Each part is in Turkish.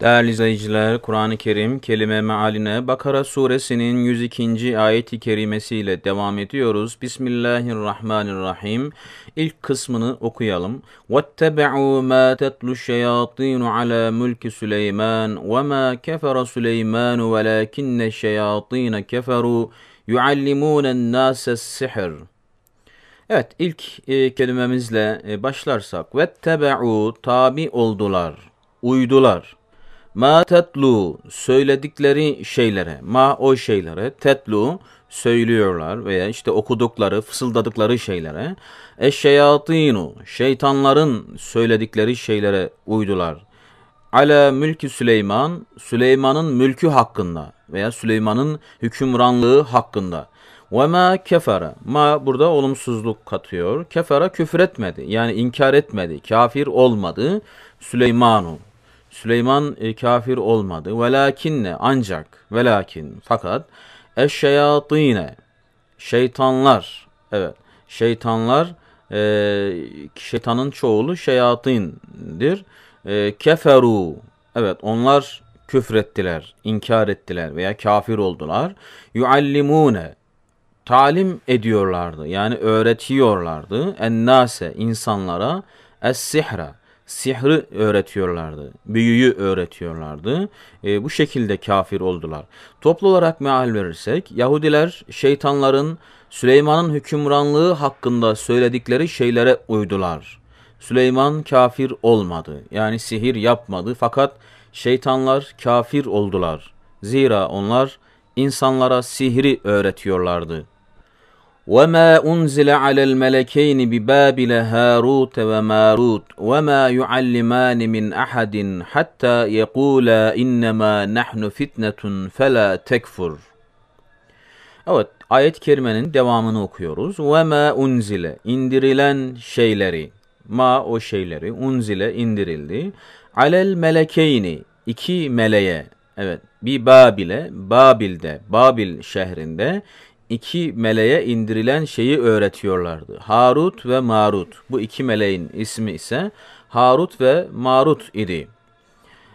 Değerli izleyiciler, Kur'an-ı Kerim kelime mealine Bakara suresinin 102. ayeti kerimesiyle devam ediyoruz. Bismillahirrahmanirrahim. İlk kısmını okuyalım. وَاتَّبَعُوا مَا تَتْلُ الشَّيَاطِينُ عَلَى مُلْكِ سُلَيْمَانَ وَمَا كَفَرَ سُلَيْمَانُ وَلَاكِنَّ الشَّيَاطِينَ كَفَرُوا يُعَلِّمُونَ النَّاسَ السِّحْرِ Evet ilk e, kelimemizle e, başlarsak. وَاتَّبَعُوا tabi oldular, uydular. Ma tetlu söyledikleri şeylere, ma o şeylere, tetlu söylüyorlar veya işte okudukları, fısıldadıkları şeylere, eşşeyatinu şeytanların söyledikleri şeylere uydular. Ala mülkü Süleyman, Süleyman'ın mülkü hakkında veya Süleyman'ın hükümranlığı hakkında. Ve ma kefara, Ma burada olumsuzluk katıyor. kefara küfür etmedi. Yani inkar etmedi. Kafir olmadı. Süleymanu Süleyman e, kafir olmadı. Velakinne ancak velakin fakat eşşeyatine şeytanlar evet şeytanlar e, şeytanın çoğulu şeyatindir. E, keferu evet onlar küfrettiler, inkar ettiler veya kafir oldular. Yuallimune talim ediyorlardı. Yani öğretiyorlardı. Ennase insanlara es-sihra sihri öğretiyorlardı. Büyüyü öğretiyorlardı. E, bu şekilde kafir oldular. Toplu olarak meal verirsek Yahudiler şeytanların Süleyman'ın hükümranlığı hakkında söyledikleri şeylere uydular. Süleyman kafir olmadı. Yani sihir yapmadı fakat şeytanlar kafir oldular. Zira onlar insanlara sihri öğretiyorlardı. وَمَا أُنْزِلَ عَلَى الْمَلَكَيْنِ بِبَابِلَ هَارُوتَ وَمَارُوتَ وَمَا يُعَلِّمَانِ مِنْ أَحَدٍ حَتَّى يَقُولَا اِنَّمَا نَحْنُ فِتْنَةٌ فَلَا تَكْفُرْ Evet, ayet-i kerimenin devamını okuyoruz. وَمَا unzile indirilen şeyleri, ma o şeyleri, unzile indirildi. Alel melekeyni, iki meleğe, evet, bir Babil'e, Babil'de, Babil şehrinde iki meleğe indirilen şeyi öğretiyorlardı. Harut ve Marut. Bu iki meleğin ismi ise Harut ve Marut idi.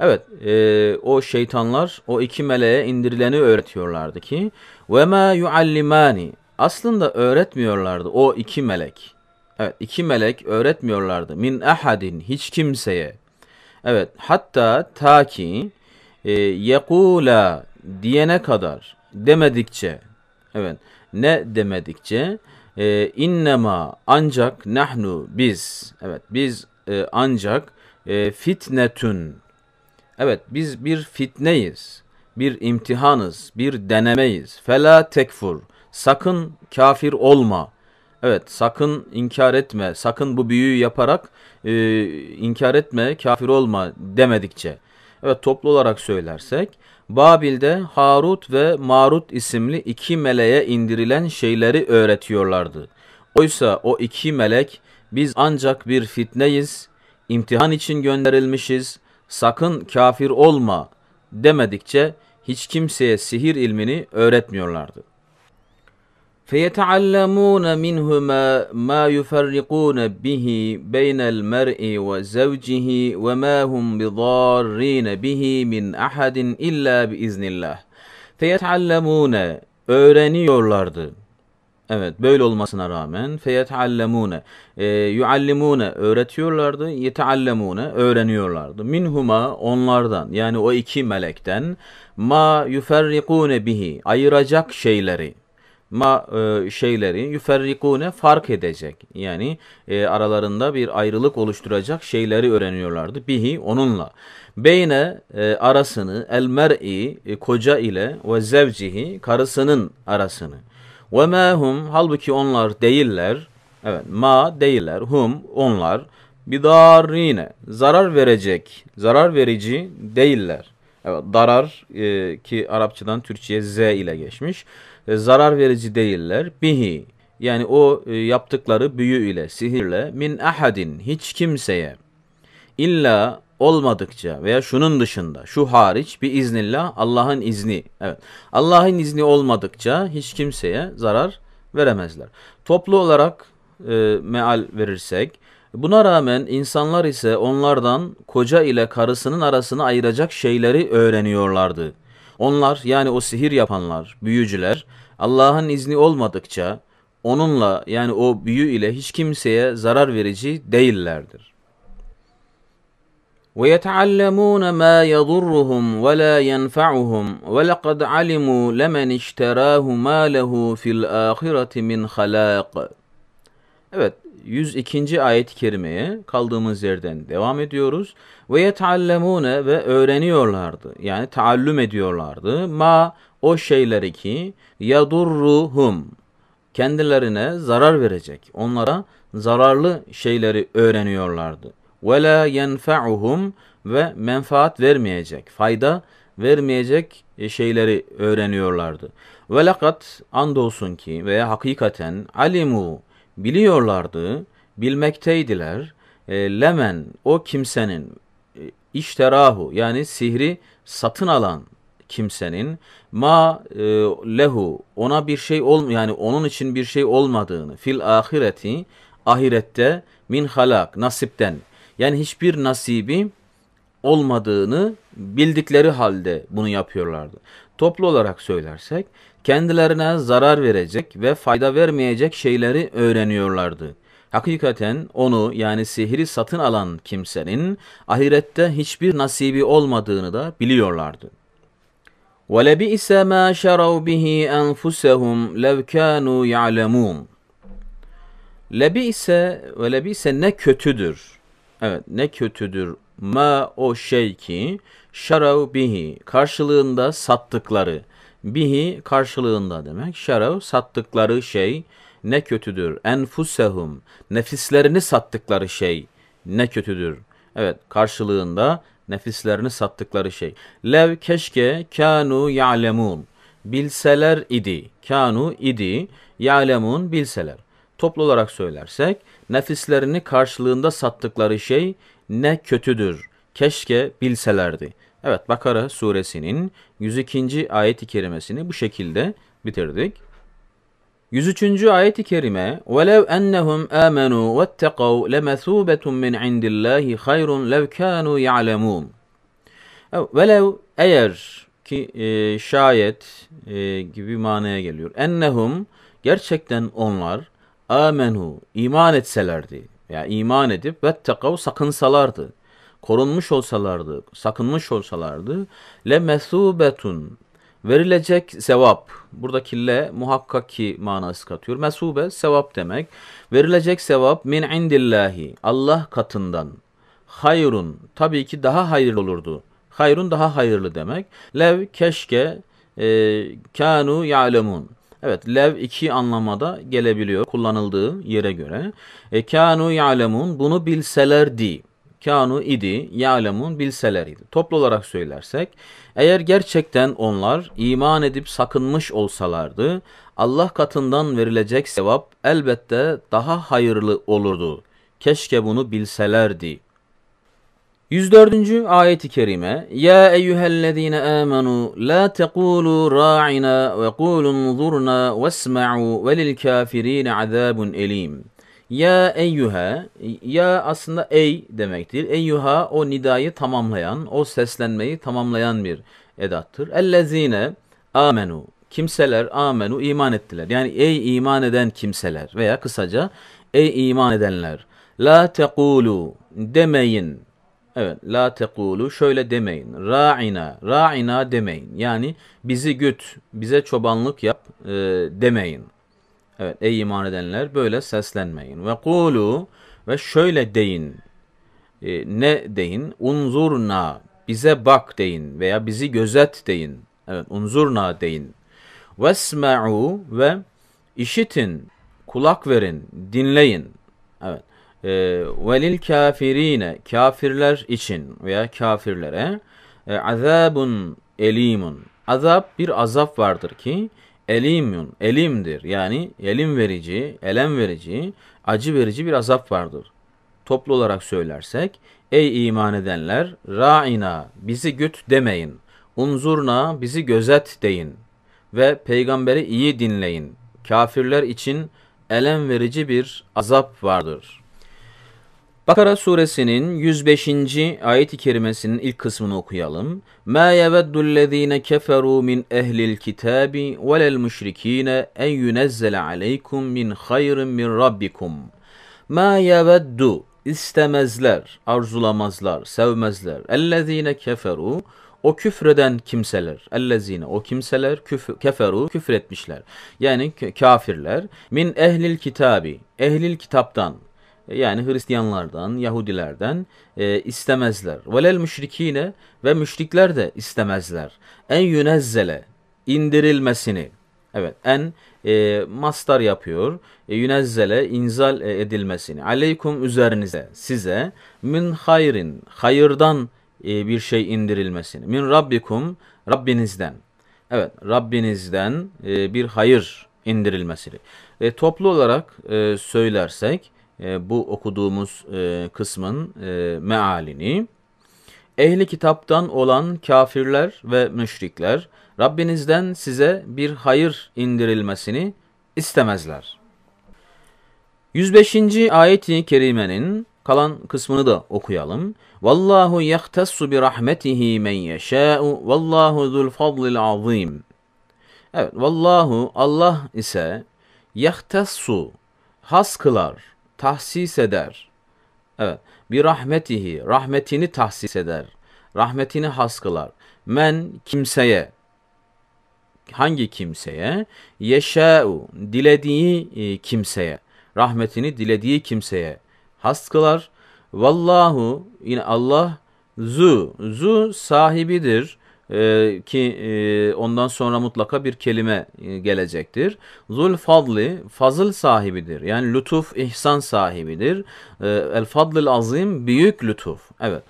Evet, e, o şeytanlar o iki meleğe indirileni öğretiyorlardı ki ve ma yuallimani aslında öğretmiyorlardı o iki melek. Evet, iki melek öğretmiyorlardı min ahadin hiç kimseye. Evet, hatta ta ki e, yekula diyene kadar demedikçe Evet. Ne demedikçe e, innema ancak nahnu biz. Evet biz e, ancak e, fitnetün. Evet biz bir fitneyiz. Bir imtihanız, bir denemeyiz. Fela tekfur. Sakın kafir olma. Evet sakın inkar etme, sakın bu büyüyü yaparak e, inkar etme, kafir olma demedikçe. Evet toplu olarak söylersek Babil'de Harut ve Marut isimli iki meleğe indirilen şeyleri öğretiyorlardı. Oysa o iki melek biz ancak bir fitneyiz, imtihan için gönderilmişiz, sakın kafir olma demedikçe hiç kimseye sihir ilmini öğretmiyorlardı. فَيَتَعَلَّمُونَ مِنْهُمَا مَا يُفَرِّقُونَ بِهِ بَيْنَ الْمَرْءِ وَزَوْجِهِ وَمَا هُمْ بِضَارِّينَ بِهِ مِنْ اَحَدٍ اِلَّا بِاِذْنِ اللّٰهِ فَيَتَعَلَّمُونَ Öğreniyorlardı. Evet böyle olmasına rağmen feyetallemune e, yuallimune öğretiyorlardı yeteallemune öğreniyorlardı minhuma onlardan yani o iki melekten ma yuferrikune bihi ayıracak şeyleri ma e, şeyleri yuferrikune fark edecek. Yani e, aralarında bir ayrılık oluşturacak şeyleri öğreniyorlardı. Bihi onunla. Beyne e, arasını el mer'i e, koca ile ve zevcihi karısının arasını. Ve ma hum halbuki onlar değiller. Evet ma değiller. Hum onlar bidarine zarar verecek, zarar verici değiller. Evet, darar e, ki Arapçadan Türkçe'ye Z ile geçmiş. E, zarar verici değiller. Bihi yani o e, yaptıkları büyü ile, sihirle min ahadin hiç kimseye illa olmadıkça veya şunun dışında şu hariç bir iznillah Allah'ın izni. Evet. Allah'ın izni olmadıkça hiç kimseye zarar veremezler. Toplu olarak e, meal verirsek Buna rağmen insanlar ise onlardan koca ile karısının arasını ayıracak şeyleri öğreniyorlardı. Onlar yani o sihir yapanlar, büyücüler Allah'ın izni olmadıkça onunla yani o büyü ile hiç kimseye zarar verici değillerdir. وَيَتَعَلَّمُونَ مَا يَضُرُّهُمْ وَلَا يَنْفَعُهُمْ وَلَقَدْ عَلِمُوا لَمَنِ اشْتَرَاهُ مَا لَهُ فِي الْآخِرَةِ مِنْ خَلَاقٍ Evet 102. ayet-i kerimeye kaldığımız yerden devam ediyoruz. Ve yetallemune ve öğreniyorlardı. Yani taallüm ediyorlardı. Ma o şeyleri ki yadurruhum kendilerine zarar verecek. Onlara zararlı şeyleri öğreniyorlardı. Ve la yenfa'uhum ve menfaat vermeyecek, fayda vermeyecek e, şeyleri öğreniyorlardı. Ve lakat andolsun ki veya hakikaten alimu Biliyorlardı, bilmekteydiler. E, Lemen o kimsenin e, işterahu yani sihri satın alan kimsenin ma e, lehu ona bir şey olm yani onun için bir şey olmadığını fil ahireti ahirette min halak nasipten yani hiçbir nasibi olmadığını bildikleri halde bunu yapıyorlardı. Toplu olarak söylersek kendilerine zarar verecek ve fayda vermeyecek şeyleri öğreniyorlardı. Hakikaten onu yani sihri satın alan kimsenin ahirette hiçbir nasibi olmadığını da biliyorlardı. وَلَبِئْسَ مَا شَرَوْ بِهِ أَنْفُسَهُمْ لَوْ كَانُوا يَعْلَمُونَ Lebise ve ise ne kötüdür. Evet ne kötüdür. Ma o şey ki şarav bihi karşılığında sattıkları Bihi karşılığında demek. Şerev sattıkları şey ne kötüdür. Enfusehum nefislerini sattıkları şey ne kötüdür. Evet karşılığında nefislerini sattıkları şey. Lev keşke kanu ya'lemun. Bilseler idi. Kanu idi. Ya'lemun bilseler. Toplu olarak söylersek nefislerini karşılığında sattıkları şey ne kötüdür. Keşke bilselerdi. Evet Bakara suresinin 102. ayet-i kerimesini bu şekilde bitirdik. 103. ayet-i kerime وَلَوْ أَنَّهُمْ آمَنُوا وَاتَّقَوْا لَمَثُوبَةٌ مِّنْ عِنْدِ اللّٰهِ خَيْرٌ لَوْ كَانُوا يَعْلَمُونَ Velev eğer ki e, şayet e, gibi manaya geliyor. Ennehum gerçekten onlar amenu iman etselerdi. Yani iman edip vettekav sakınsalardı korunmuş olsalardı, sakınmış olsalardı le mesubetun verilecek sevap. Buradaki le muhakkak ki manası katıyor. Mesube sevap demek. Verilecek sevap min indillahi Allah katından. Hayrun tabii ki daha hayırlı olurdu. Hayrun daha hayırlı demek. Lev keşke e, kanu ya'lemun. Evet lev iki anlamada gelebiliyor kullanıldığı yere göre. E, kanu ya'lemun bunu bilselerdi kanu idi, ya'lemun bilseler idi. Toplu olarak söylersek, eğer gerçekten onlar iman edip sakınmış olsalardı, Allah katından verilecek sevap elbette daha hayırlı olurdu. Keşke bunu bilselerdi. 104. ayet-i kerime Ya eyyühellezine amenu la tekulu ra'ina ve kulun zurna vesma'u velil kafirine azabun elim. Ya eyyühe, ya aslında ey demektir. Eyyüha o nidayı tamamlayan, o seslenmeyi tamamlayan bir edattır. Ellezine amenu, kimseler amenu iman ettiler. Yani ey iman eden kimseler veya kısaca ey iman edenler. La tekulu demeyin. Evet la tekulu şöyle demeyin. Ra'ina, ra'ina demeyin. Yani bizi güt, bize çobanlık yap e, demeyin. Evet ey iman edenler böyle seslenmeyin. Ve kulu ve şöyle deyin. E, ne deyin? Unzurna bize bak deyin veya bizi gözet deyin. Evet unzurna deyin. Vesma'u ve işitin, kulak verin, dinleyin. Evet. E, velil kafirine kafirler için veya kafirlere e, azabun elimun. Azap bir azap vardır ki Elimyun, elimdir. Yani elim verici, elem verici, acı verici bir azap vardır. Toplu olarak söylersek, ey iman edenler, ra'ina, bizi güt demeyin. Unzurna, bizi gözet deyin. Ve peygamberi iyi dinleyin. Kafirler için elem verici bir azap vardır.'' Bakara suresinin 105. ayet-i kerimesinin ilk kısmını okuyalım. Ma yeveddu allazina keferu min ehlil kitabi velel müşrikine en yunezzele aleykum min hayrin min rabbikum. Ma yeveddu istemezler, arzulamazlar, sevmezler. Ellezine keferu o küfreden kimseler, ellezine o kimseler küf keferu küfretmişler. Yani kafirler min ehlil kitabi, ehlil kitaptan yani Hristiyanlardan, Yahudilerden e, istemezler. Velel müşrikine ve müşrikler de istemezler. En yünezzele indirilmesini. Evet en e, mastar yapıyor. E, yünezzele inzal e, edilmesini. Aleykum üzerinize size min hayrin hayırdan e, bir şey indirilmesini. Min rabbikum Rabbinizden. Evet Rabbinizden e, bir hayır indirilmesini. E, toplu olarak e, söylersek e, bu okuduğumuz e, kısmın e, mealini. Ehli kitaptan olan kafirler ve müşrikler Rabbinizden size bir hayır indirilmesini istemezler. 105. ayeti kerimenin kalan kısmını da okuyalım. Vallahu yahtassu bi rahmetihi men yeşâ'u vallahu zul fadlil azim. Evet, vallahu Allah ise yahtassu has kılar tahsis eder. Evet. Bir rahmetihi, rahmetini tahsis eder. Rahmetini has Men kimseye, hangi kimseye? Yeşâ'u, dilediği e, kimseye. Rahmetini dilediği kimseye has kılar. Vallahu, yine Allah, zu, zu sahibidir. Ee, ki e, ondan sonra mutlaka bir kelime e, gelecektir. Zul fadli fazıl sahibidir. Yani lütuf, ihsan sahibidir. Ee, el fadlil azim büyük lütuf. Evet.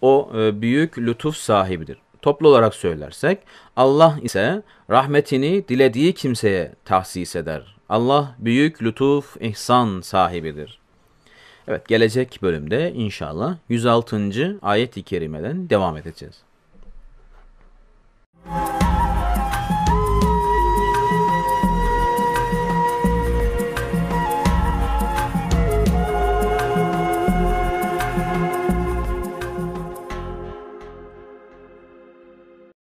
O e, büyük lütuf sahibidir. Toplu olarak söylersek Allah ise rahmetini dilediği kimseye tahsis eder. Allah büyük lütuf, ihsan sahibidir. Evet gelecek bölümde inşallah 106. ayet-i kerimeden devam edeceğiz.